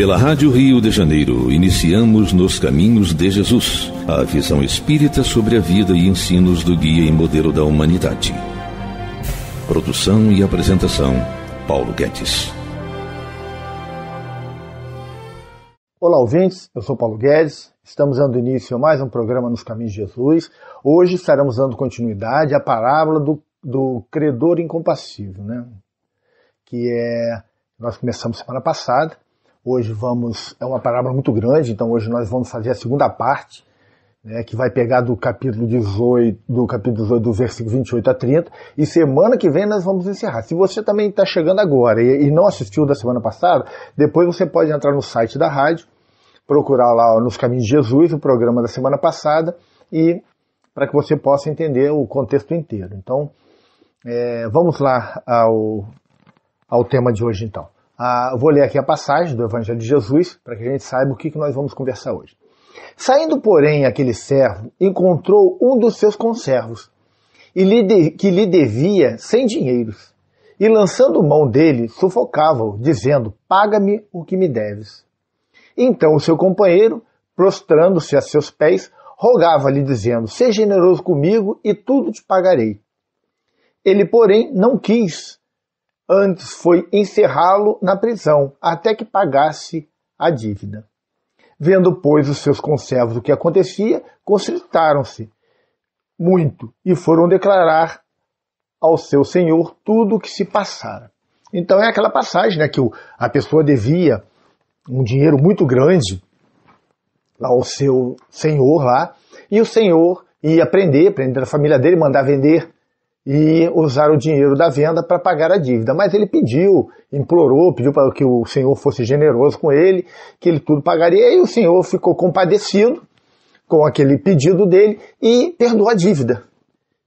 Pela Rádio Rio de Janeiro, iniciamos Nos Caminhos de Jesus, a visão espírita sobre a vida e ensinos do guia e modelo da humanidade. Produção e apresentação, Paulo Guedes. Olá, ouvintes. Eu sou Paulo Guedes. Estamos dando início a mais um programa Nos Caminhos de Jesus. Hoje estaremos dando continuidade à parábola do, do credor incompassível, né? Que é. Nós começamos semana passada Hoje vamos. É uma parábola muito grande, então hoje nós vamos fazer a segunda parte, né, que vai pegar do capítulo 18, do capítulo 18, do versículo 28 a 30, e semana que vem nós vamos encerrar. Se você também está chegando agora e, e não assistiu da semana passada, depois você pode entrar no site da rádio, procurar lá ó, nos caminhos de Jesus, o programa da semana passada, e para que você possa entender o contexto inteiro. Então, é, vamos lá ao, ao tema de hoje então. Ah, vou ler aqui a passagem do Evangelho de Jesus para que a gente saiba o que, que nós vamos conversar hoje. Saindo, porém, aquele servo encontrou um dos seus conservos e lhe de, que lhe devia cem dinheiros. E lançando mão dele, sufocava-o, dizendo: Paga-me o que me deves. Então o seu companheiro, prostrando-se a seus pés, rogava-lhe, dizendo: Seja generoso comigo e tudo te pagarei. Ele, porém, não quis, Antes foi encerrá-lo na prisão, até que pagasse a dívida. Vendo, pois, os seus conservos o que acontecia, constritaram-se muito e foram declarar ao seu senhor tudo o que se passara. Então é aquela passagem né, que a pessoa devia um dinheiro muito grande ao seu senhor lá, e o senhor ia prender, prender a família dele, mandar vender e usar o dinheiro da venda para pagar a dívida. Mas ele pediu, implorou, pediu para que o senhor fosse generoso com ele, que ele tudo pagaria. E o senhor ficou compadecido com aquele pedido dele e perdoou a dívida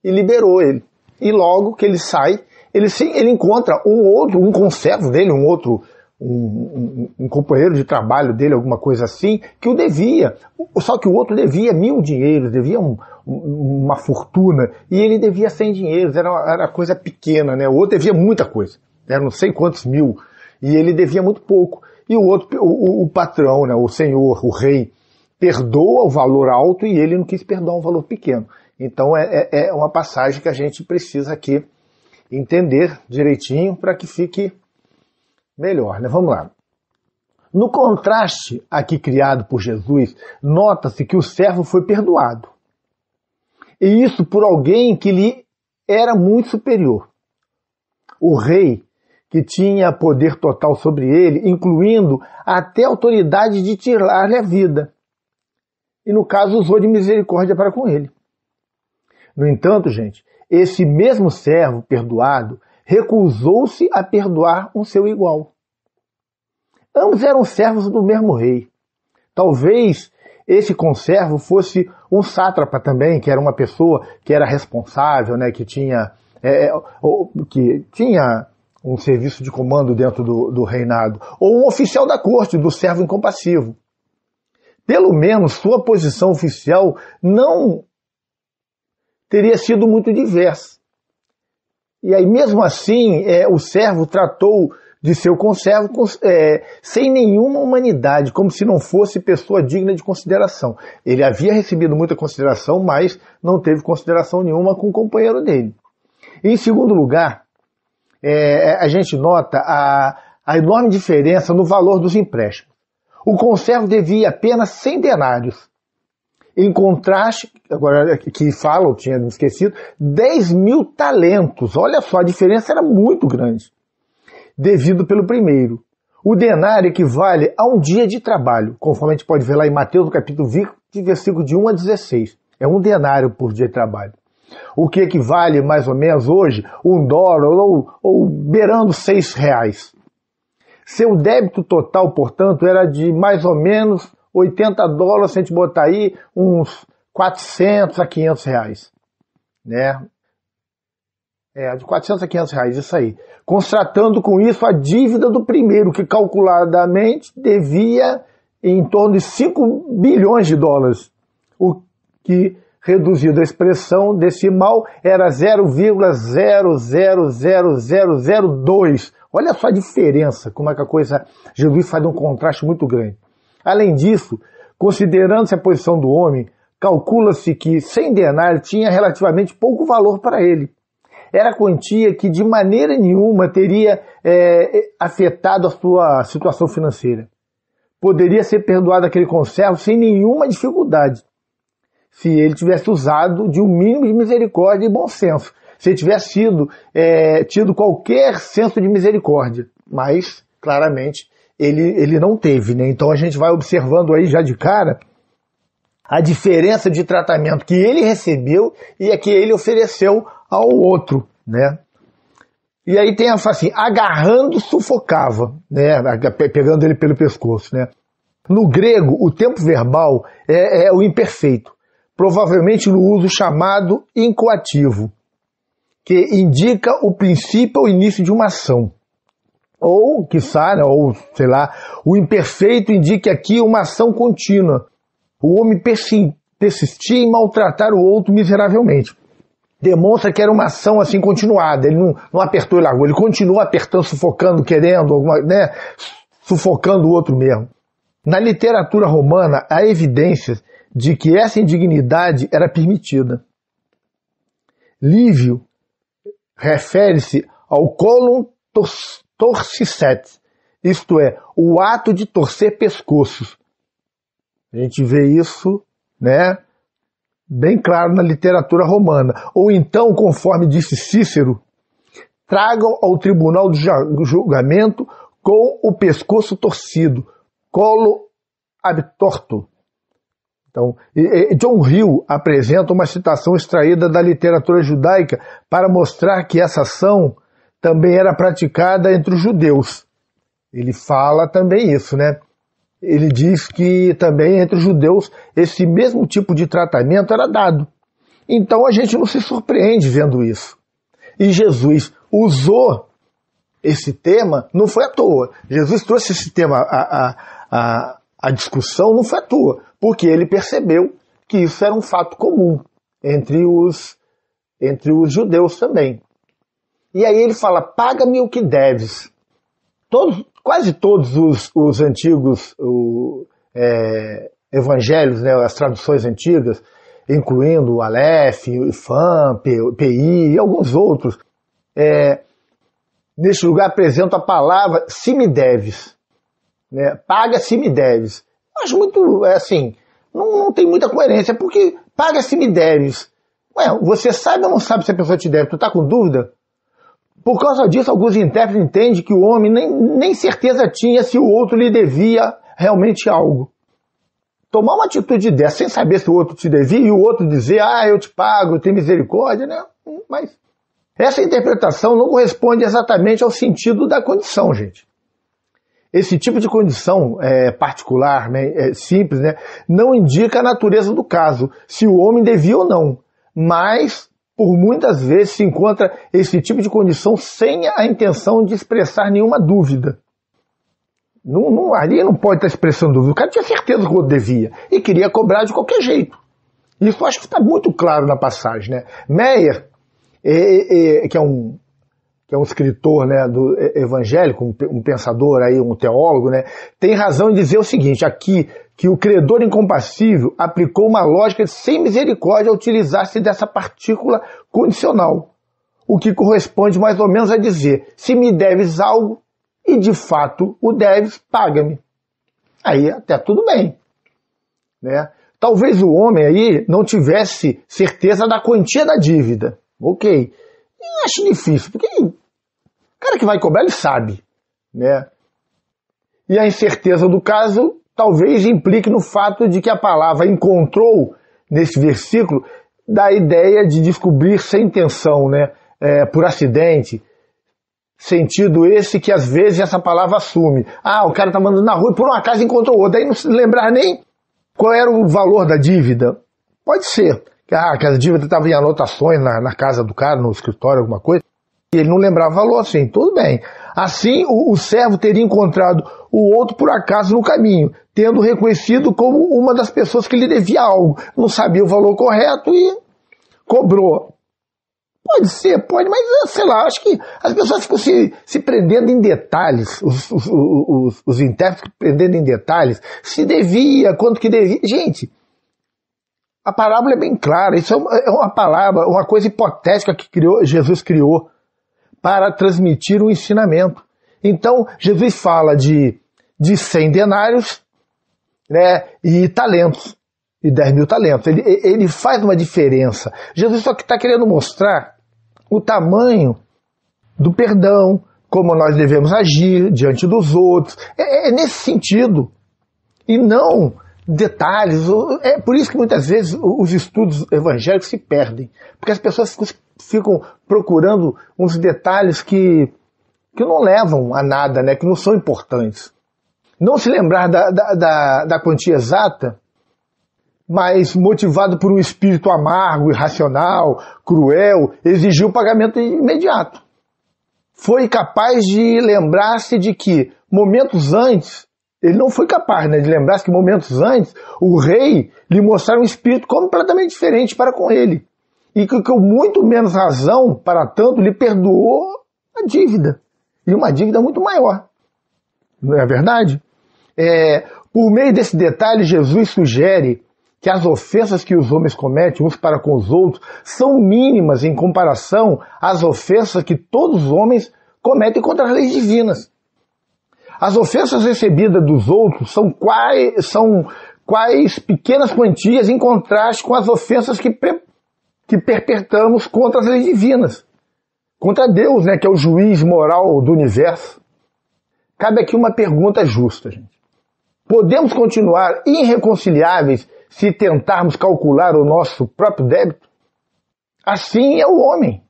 e liberou ele. E logo que ele sai, ele, se, ele encontra um outro, um conservo dele, um outro um, um, um, companheiro de trabalho dele, alguma coisa assim, que o devia. Só que o outro devia mil dinheiros, devia um, uma fortuna, e ele devia 100 dinheiros, era, era coisa pequena, né? O outro devia muita coisa, era não sei quantos mil, e ele devia muito pouco. E o outro, o, o patrão, né, o senhor, o rei, perdoa o valor alto e ele não quis perdoar um valor pequeno. Então é, é, é uma passagem que a gente precisa aqui entender direitinho para que fique melhor, né? Vamos lá. No contraste aqui criado por Jesus, nota-se que o servo foi perdoado. E isso por alguém que lhe era muito superior. O rei, que tinha poder total sobre ele, incluindo até autoridade de tirar-lhe a vida. E no caso, usou de misericórdia para com ele. No entanto, gente, esse mesmo servo perdoado recusou-se a perdoar um seu igual. Ambos eram servos do mesmo rei. Talvez esse conservo fosse um sátrapa também, que era uma pessoa que era responsável, né, que tinha, é, é ou, que tinha um serviço de comando dentro do, do reinado, ou um oficial da corte, do servo incompassivo. Pelo menos sua posição oficial não teria sido muito diversa. E aí, mesmo assim, é, o servo tratou de seu conservo é, sem nenhuma humanidade, como se não fosse pessoa digna de consideração. Ele havia recebido muita consideração, mas não teve consideração nenhuma com o companheiro dele. Em segundo lugar, é, é a gente nota a, a enorme diferença no valor dos empréstimos. O conservo devia apenas 100 denários. Em contraste, agora que falam, tinha me esquecido, 10 mil talentos. Olha só, a diferença era muito grande devido pelo primeiro. O denário equivale a um dia de trabalho, conforme a gente pode ver lá em Mateus capítulo 20, versículo de 1 a 16. É um denário por dia de trabalho. O que equivale mais ou menos hoje um dólar ou, ou beirando seis reais. Seu débito total, portanto, era de mais ou menos 80 dólares, se a gente botar aí uns 400 a 500 reais. Né? É, de 400 a 500 reais, isso aí. Constratando com isso a dívida do primeiro, que calculadamente devia em torno de 5 bilhões de dólares, o que, reduzido à expressão decimal, era 0,000002. Olha só a diferença, como é que a coisa. Jesus faz um contraste muito grande. Além disso, considerando-se a posição do homem, calcula-se que 100 denários tinha relativamente pouco valor para ele era quantia que de maneira nenhuma teria é, afetado a sua situação financeira. Poderia ser perdoado aquele conservo sem nenhuma dificuldade, se ele tivesse usado de um mínimo de misericórdia e bom senso, se ele tivesse sido, é, tido qualquer senso de misericórdia. Mas, claramente, ele, ele não teve. Né? Então a gente vai observando aí já de cara a diferença de tratamento que ele recebeu e a que ele ofereceu ao outro, né? E aí tem a assim, agarrando sufocava, né? Pegando ele pelo pescoço, né? No grego, o tempo verbal é, é o imperfeito, provavelmente no uso chamado incoativo, que indica o princípio ou início de uma ação. Ou, quiçá, né, ou sei lá, o imperfeito indica aqui uma ação contínua. O homem persistir em maltratar o outro miseravelmente demonstra que era uma ação assim continuada. Ele não, não apertou e largou. Ele continua apertando, sufocando, querendo, alguma, né? Sufocando o outro mesmo. Na literatura romana, há evidências de que essa indignidade era permitida. Lívio refere-se ao colon torcicet, isto é, o ato de torcer pescoços. A gente vê isso, né? bem claro na literatura romana. Ou então, conforme disse Cícero, tragam ao tribunal de julgamento com o pescoço torcido, colo abtorto. Então, John Hill apresenta uma citação extraída da literatura judaica para mostrar que essa ação também era praticada entre os judeus. Ele fala também isso, né? ele diz que também entre os judeus esse mesmo tipo de tratamento era dado. Então a gente não se surpreende vendo isso. E Jesus usou esse tema, não foi à toa. Jesus trouxe esse tema à, à, à discussão, não foi à toa, porque ele percebeu que isso era um fato comum entre os, entre os judeus também. E aí ele fala: paga-me o que deves. Todos, quase todos os, os antigos o, é, evangelhos, né, as traduções antigas, incluindo o Aleph, o o PI e alguns outros, é, neste lugar apresenta a palavra se me deves. Né, paga se me deves. Acho muito, é assim, não, não tem muita coerência, porque paga se me deves. Ué, você sabe ou não sabe se a pessoa te deve? Tu tá com dúvida? Por causa disso, alguns intérpretes entendem que o homem nem, nem certeza tinha se o outro lhe devia realmente algo. Tomar uma atitude dessa sem saber se o outro te devia e o outro dizer, ah, eu te pago, tem misericórdia, né? Mas essa interpretação não corresponde exatamente ao sentido da condição, gente. Esse tipo de condição é, particular, né, é, simples, né, não indica a natureza do caso, se o homem devia ou não, mas por muitas vezes se encontra esse tipo de condição sem a intenção de expressar nenhuma dúvida. Não, não, ali não pode estar expressando dúvida. O cara tinha certeza que o devia e queria cobrar de qualquer jeito. Isso acho que está muito claro na passagem. Né? Meyer, é, é, é que é um que é um escritor né, do, evangélico, um, pensador aí, um teólogo, né, tem razão em dizer o seguinte, aqui, que o credor incompassível aplicou uma lógica de sem misericórdia a utilizar-se dessa partícula condicional, o que corresponde mais ou menos a dizer, se me deves algo, e de fato o deves, paga-me. Aí até tudo bem, né? Talvez o homem aí não tivesse certeza da quantia da dívida. Ok. Eu acho difícil, porque o cara que vai cobrar, ele sabe, né? E a incerteza do caso talvez implique no fato de que a palavra encontrou, nesse versículo, da ideia de descobrir sem intenção, né? É, por acidente. Sentido esse que às vezes essa palavra assume. Ah, o cara tá mandando na rua e por um acaso encontrou outra. Aí não se lembrar nem qual era o valor da dívida. Pode ser. Ah, que a dívida estava em anotações na, na casa do cara, no escritório, alguma coisa ele não lembrava, falou assim: tudo bem. Assim, o, o, servo teria encontrado o outro por acaso no caminho, tendo reconhecido como uma das pessoas que lhe devia algo. Não sabia o valor correto e cobrou. Pode ser, pode, mas eh, sei lá, acho que as pessoas ficam se, se prendendo em detalhes, os, os, os, os intérpretes prendendo em detalhes, se devia, quanto que devia. Gente, a parábola é bem clara, isso é uma, é uma palavra, uma coisa hipotética que criou, Jesus criou para transmitir o ensinamento. Então, Jesus fala de, de 100 denários né, e talentos, e 10 mil talentos. Ele, ele faz uma diferença. Jesus só que está querendo mostrar o tamanho do perdão, como nós devemos agir diante dos outros. É, é nesse sentido. E não detalhes. É por isso que muitas vezes os estudos evangélicos se perdem, porque as pessoas ficam procurando uns detalhes que, que não levam a nada, né, que não são importantes. Não se lembrar da, da, da, da quantia exata, mas motivado por um espírito amargo, irracional, cruel, exigiu o pagamento imediato. Foi capaz de lembrar-se de que, momentos antes, ele não foi capaz né, de lembrar que momentos antes o rei lhe mostrara um espírito completamente diferente para com ele e que com muito menos razão para tanto lhe perdoou a dívida e uma dívida muito maior. Não é verdade? É, por meio desse detalhe, Jesus sugere que as ofensas que os homens cometem uns para com os outros são mínimas em comparação às ofensas que todos os homens cometem contra as leis divinas. As ofensas recebidas dos outros são quais, são quais pequenas quantias em contraste com as ofensas que, que perpetramos contra as leis divinas, contra Deus, né, que é o juiz moral do universo. Cabe aqui uma pergunta justa, gente. Podemos continuar irreconciliáveis se tentarmos calcular o nosso próprio débito? Assim é o homem,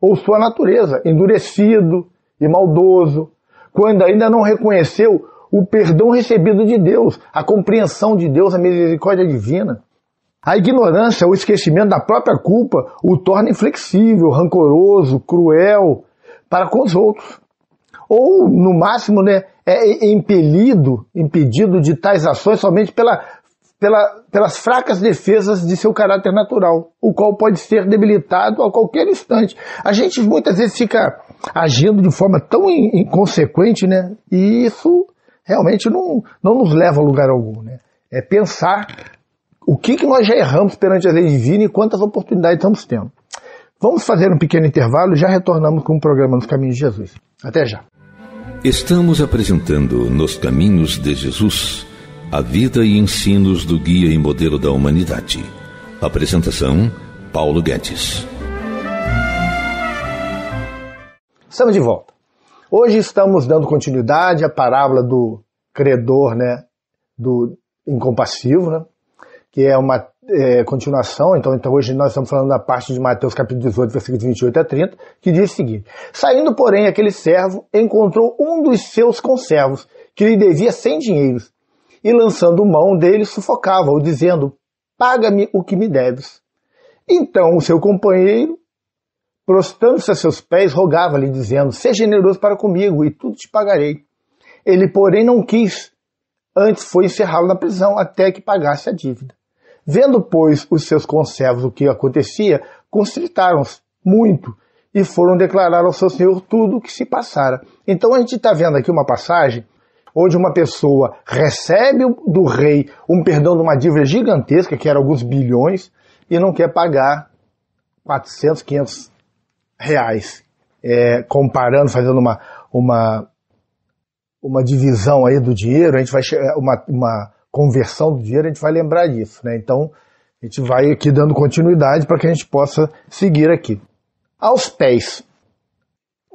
ou sua natureza, endurecido e maldoso, quando ainda não reconheceu o perdão recebido de Deus, a compreensão de Deus, a misericórdia divina. A ignorância, o esquecimento da própria culpa o torna inflexível, rancoroso, cruel para com os outros. Ou, no máximo, né, é impelido, impedido de tais ações somente pela pela, pelas fracas defesas de seu caráter natural, o qual pode ser debilitado a qualquer instante. A gente muitas vezes fica agindo de forma tão inconsequente, né? E isso realmente não, não nos leva a lugar algum, né? É pensar o que, que nós já erramos perante a lei divina e quantas oportunidades estamos tendo. Vamos fazer um pequeno intervalo e já retornamos com o programa Nos Caminhos de Jesus. Até já. Estamos apresentando Nos Caminhos de Jesus a vida e ensinos do guia e modelo da humanidade. Apresentação: Paulo Guedes. Estamos de volta. Hoje estamos dando continuidade à parábola do credor, né, do incompassivo, né, que é uma é, continuação. Então, então, hoje nós estamos falando da parte de Mateus capítulo 18, versículo 28 a 30, que diz o seguinte: Saindo, porém, aquele servo encontrou um dos seus conservos que lhe devia cem dinheiros e lançando mão dele sufocava-o, dizendo: Paga-me o que me deves. Então o seu companheiro, prostrando-se a seus pés, rogava-lhe, dizendo: Seja generoso para comigo e tudo te pagarei. Ele, porém, não quis. Antes foi encerrá-lo na prisão até que pagasse a dívida. Vendo, pois, os seus conservos o que acontecia, constritaram-se muito e foram declarar ao seu senhor tudo o que se passara. Então a gente está vendo aqui uma passagem onde uma pessoa recebe do rei um perdão de uma dívida gigantesca, que era alguns bilhões, e não quer pagar 400, 500 reais. É, comparando, fazendo uma, uma, uma divisão aí do dinheiro, a gente vai é, uma, uma conversão do dinheiro, a gente vai lembrar disso. Né? Então, a gente vai aqui dando continuidade para que a gente possa seguir aqui. Aos pés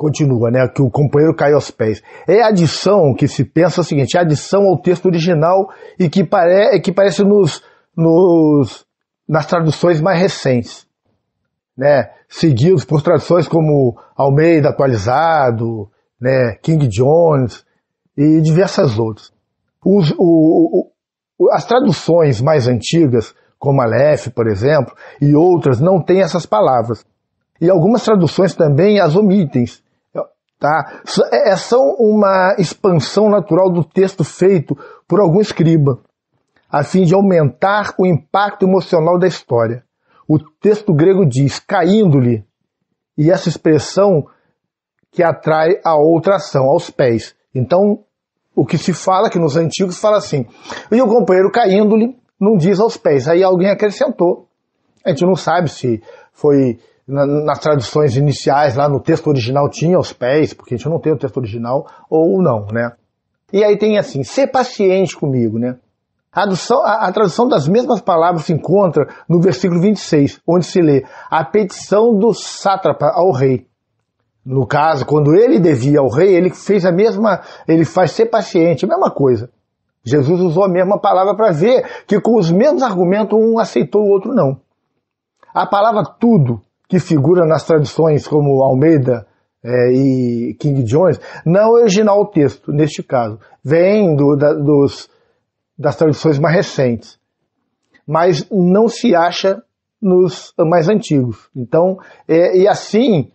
continua, né? Que o companheiro caiu aos pés. É a adição que se pensa o seguinte, é adição ao texto original e que, pare, que parece nos, nos, nas traduções mais recentes, né? Seguidos por traduções como Almeida atualizado, né? King Jones e diversas outras. Os, o, o, as traduções mais antigas, como Aleph, por exemplo, e outras, não têm essas palavras e algumas traduções também as omitem, Tá? É, é são uma expansão natural do texto feito por algum escriba, a fim de aumentar o impacto emocional da história. O texto grego diz caindo-lhe, e essa expressão que atrai a outra ação, aos pés. Então, o que se fala que nos antigos fala assim, e o companheiro caindo-lhe não diz aos pés. Aí alguém acrescentou. A gente não sabe se foi na, nas traduções iniciais, lá no texto original tinha os pés, porque a gente não tem o texto original, ou não, né? E aí tem assim, ser paciente comigo, né? A a, a tradução das mesmas palavras se encontra no versículo 26, onde se lê a petição do sátrapa ao rei. No caso, quando ele devia ao rei, ele fez a mesma, ele faz ser paciente, a mesma coisa. Jesus usou a mesma palavra para ver que com os mesmos argumentos um aceitou o outro não. A palavra tudo que figura nas tradições como Almeida é, e King Jones, não é original o texto, neste caso. Vem do, da, dos, das tradições mais recentes. Mas não se acha nos mais antigos. Então, é, e assim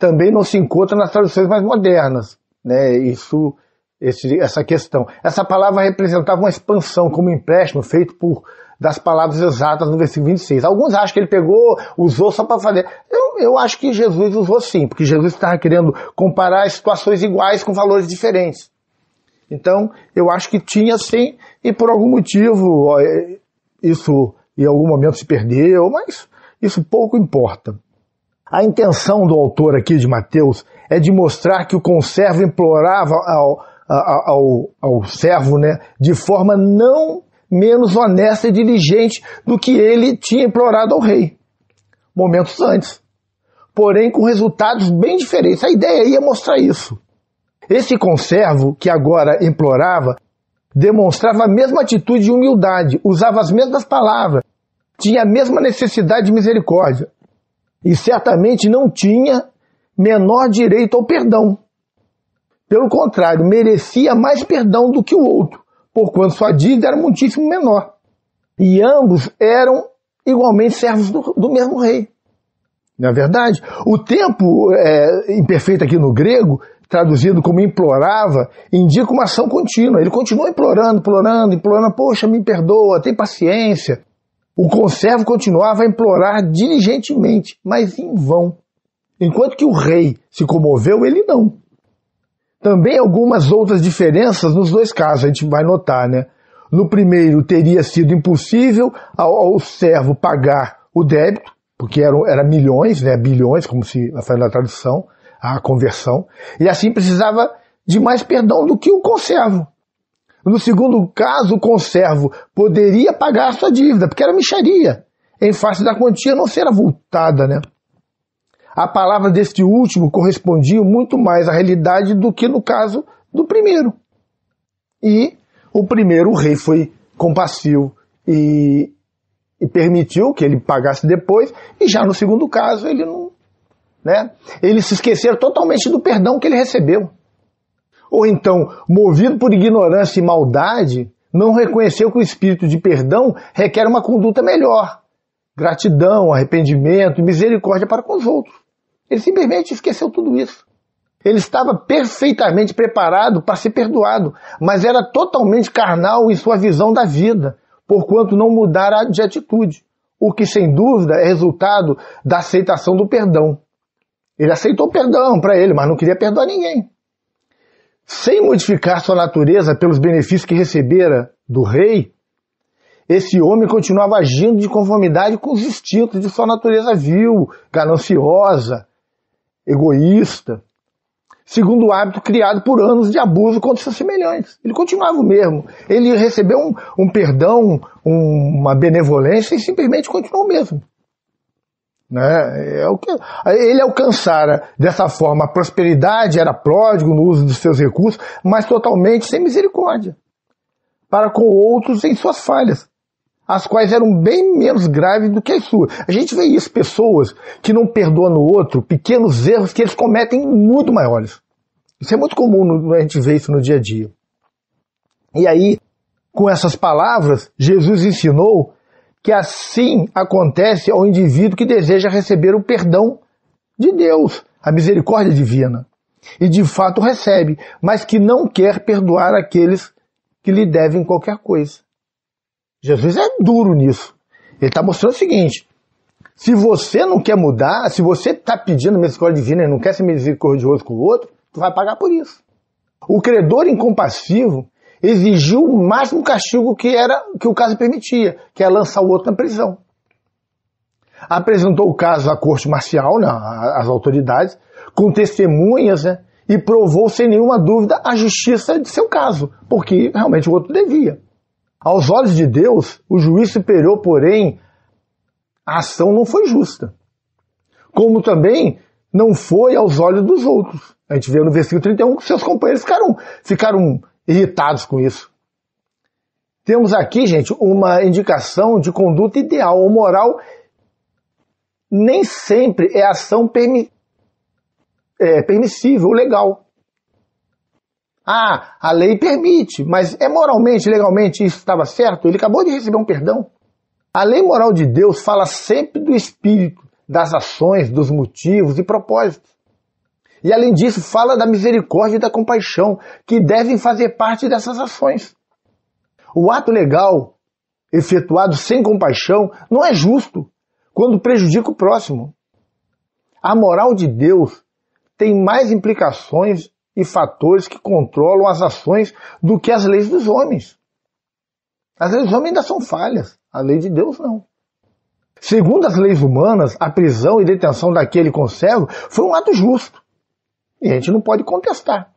também não se encontra nas tradições mais modernas, né? Isso, esse, essa questão. Essa palavra representava uma expansão, como um empréstimo feito por das palavras exatas no versículo 26. Alguns acham que ele pegou, usou só para fazer. Eu, eu acho que Jesus usou sim, porque Jesus estava querendo comparar situações iguais com valores diferentes. Então, eu acho que tinha sim, e por algum motivo ó, é, isso em algum momento se perdeu, mas isso pouco importa. A intenção do autor aqui de Mateus é de mostrar que o conservo implorava ao, ao, ao, ao servo né, de forma não menos honesta e diligente do que ele tinha implorado ao rei, momentos antes. Porém, com resultados bem diferentes. A ideia aí é mostrar isso. Esse conservo, que agora implorava, demonstrava a mesma atitude de humildade, usava as mesmas palavras, tinha a mesma necessidade de misericórdia. E certamente não tinha menor direito ao perdão. Pelo contrário, merecia mais perdão do que o outro porquanto sua dívida era muitíssimo menor. E ambos eram igualmente servos do, do mesmo rei. Na é verdade, o tempo é, imperfeito aqui no grego, traduzido como implorava, indica uma ação contínua. Ele continua implorando, implorando, implorando, poxa, me perdoa, tem paciência. O conservo continuava a implorar diligentemente, mas em vão. Enquanto que o rei se comoveu, ele não. Também algumas outras diferenças nos dois casos, a gente vai notar, né? No primeiro, teria sido impossível ao, ao servo pagar o débito, porque eram era milhões, né? Bilhões, como se faz na tradução, a conversão. E assim precisava de mais perdão do que o conservo. No segundo caso, o conservo poderia pagar a sua dívida, porque era mexeria em face da quantia não ser avultada, né? a palavra deste último correspondia muito mais à realidade do que no caso do primeiro. E o primeiro o rei foi compassivo e, e permitiu que ele pagasse depois, e já no segundo caso ele não. Né? Ele se esqueceu totalmente do perdão que ele recebeu. Ou então, movido por ignorância e maldade, não reconheceu que o espírito de perdão requer uma conduta melhor, gratidão, arrependimento e misericórdia para com os outros. Ele simplesmente esqueceu tudo isso. Ele estava perfeitamente preparado para ser perdoado, mas era totalmente carnal em sua visão da vida, porquanto não mudara de atitude, o que sem dúvida é resultado da aceitação do perdão. Ele aceitou o perdão para ele, mas não queria perdoar ninguém. Sem modificar sua natureza pelos benefícios que recebera do rei, esse homem continuava agindo de conformidade com os instintos de sua natureza vil, gananciosa, egoísta, segundo o hábito criado por anos de abuso contra seus semelhantes. Ele continuava o mesmo. Ele recebeu um, um perdão, um, uma benevolência e simplesmente continuou o mesmo. Né? É o que, ele alcançara dessa forma a prosperidade, era pródigo no uso dos seus recursos, mas totalmente sem misericórdia para com outros em suas falhas as quais eram bem menos graves do que as suas. A gente vê isso, pessoas que não perdoam o outro, pequenos erros que eles cometem muito maiores. Isso é muito comum, a gente vê isso no dia a dia. E aí, com essas palavras, Jesus ensinou que assim acontece ao indivíduo que deseja receber o perdão de Deus, a misericórdia divina. E de fato recebe, mas que não quer perdoar aqueles que lhe devem qualquer coisa. Jesus é duro nisso. Ele está mostrando o seguinte: se você não quer mudar, se você está pedindo misericórdia divina e não quer ser misericordioso com o outro, tu vai pagar por isso. O credor incompassivo exigiu o máximo castigo que era que o caso permitia, que é lançar o outro na prisão. Apresentou o caso à corte marcial, né, às autoridades, com testemunhas, né, e provou sem nenhuma dúvida a justiça de seu caso, porque realmente o outro devia. Aos olhos de Deus, o juiz superior, porém, a ação não foi justa. Como também não foi aos olhos dos outros. A gente vê no versículo 31 que seus companheiros ficaram, ficaram irritados com isso. Temos aqui, gente, uma indicação de conduta ideal ou moral. Nem sempre é ação permi é, permissível, legal. Ah, a lei permite, mas é moralmente, legalmente isso estava certo? Ele acabou de receber um perdão. A lei moral de Deus fala sempre do espírito, das ações, dos motivos e propósitos. E além disso, fala da misericórdia e da compaixão, que devem fazer parte dessas ações. O ato legal, efetuado sem compaixão, não é justo quando prejudica o próximo. A moral de Deus tem mais implicações e fatores que controlam as ações do que as leis dos homens. As leis dos homens ainda são falhas, a lei de Deus não. Segundo as leis humanas, a prisão e detenção daquele conservo foi um ato justo. E a gente não pode contestar.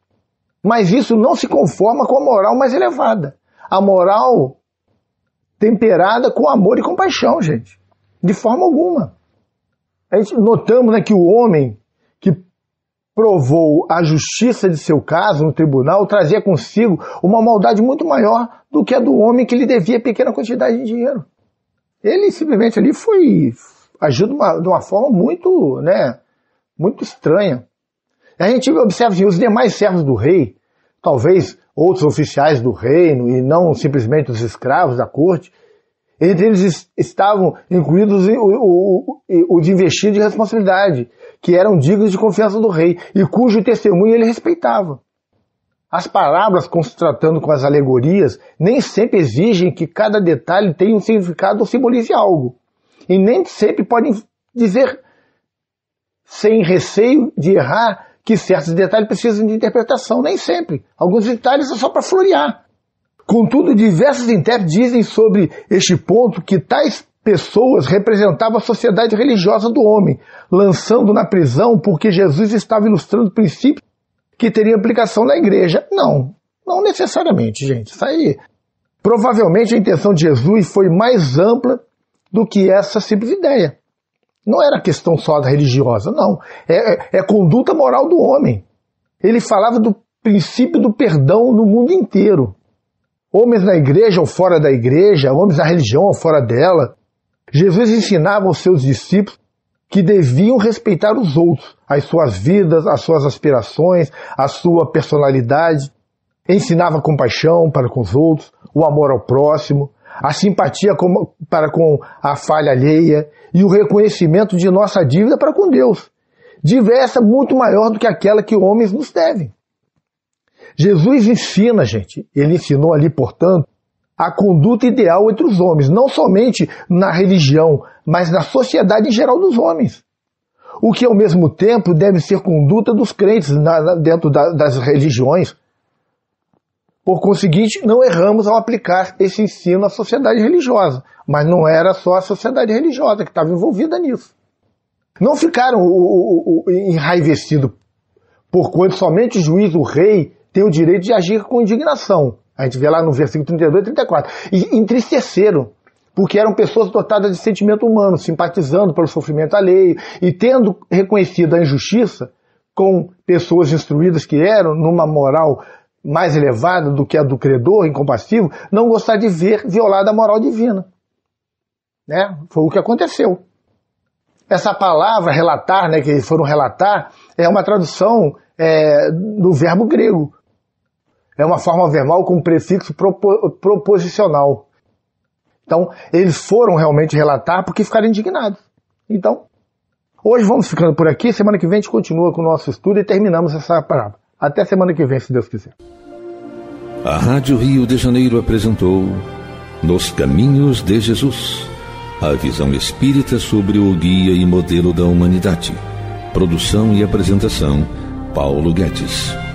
Mas isso não se conforma com a moral mais elevada. A moral temperada com amor e compaixão, gente. De forma alguma. A gente notamos né, que o homem provou a justiça de seu caso no tribunal trazia consigo uma maldade muito maior do que a do homem que lhe devia pequena quantidade de dinheiro. Ele simplesmente ali foi agiu de uma, de uma forma muito, né, muito estranha. A gente observa que assim, os demais servos do rei, talvez outros oficiais do reino e não simplesmente os escravos da corte, entre eles estavam incluídos o, o, o, o de investir de responsabilidade, que eram dignos de confiança do rei e cujo testemunho ele respeitava. As palavras, contratando com as alegorias, nem sempre exigem que cada detalhe tenha um significado ou simbolize algo. E nem sempre podem dizer, sem receio de errar, que certos detalhes precisam de interpretação. Nem sempre. Alguns detalhes são é só para florear. Contudo, diversos intérpretes dizem sobre este ponto que tais pessoas representavam a sociedade religiosa do homem, lançando na prisão porque Jesus estava ilustrando princípios que teriam aplicação na igreja. Não, não necessariamente, gente. Isso aí. Provavelmente a intenção de Jesus foi mais ampla do que essa simples ideia. Não era questão só da religiosa, não. É, é, é conduta moral do homem. Ele falava do princípio do perdão no mundo inteiro homens na igreja ou fora da igreja, homens na religião ou fora dela, Jesus ensinava aos seus discípulos que deviam respeitar os outros, as suas vidas, as suas aspirações, a sua personalidade. Ensinava compaixão para com os outros, o amor ao próximo, a simpatia para com a falha alheia e o reconhecimento de nossa dívida para com Deus, diversa muito maior do que aquela que homens nos devem. Jesus ensina, gente, ele ensinou ali, portanto, a conduta ideal entre os homens, não somente na religião, mas na sociedade em geral dos homens. O que, ao mesmo tempo, deve ser conduta dos crentes na, na, dentro da, das religiões. Por conseguinte, não erramos ao aplicar esse ensino à sociedade religiosa, mas não era só a sociedade religiosa que estava envolvida nisso. Não ficaram o, o, o enraivecidos por quanto somente o juiz, o rei, tem o direito de agir com indignação. A gente vê lá no versículo 32 e 34. E entristeceram, porque eram pessoas dotadas de sentimento humano, simpatizando pelo sofrimento alheio e tendo reconhecido a injustiça com pessoas instruídas que eram, numa moral mais elevada do que a do credor incompassivo, não gostar de ver violada a moral divina. Né? Foi o que aconteceu. Essa palavra relatar, né, que foram relatar, é uma tradução é, do verbo grego, é uma forma verbal com prefixo propo, proposicional. Então, eles foram realmente relatar porque ficaram indignados. Então, hoje vamos ficando por aqui. Semana que vem a gente continua com o nosso estudo e terminamos essa parábola. Até semana que vem, se Deus quiser. A Rádio Rio de Janeiro apresentou Nos Caminhos de Jesus a visão espírita sobre o guia e modelo da humanidade. Produção e apresentação, Paulo Guedes.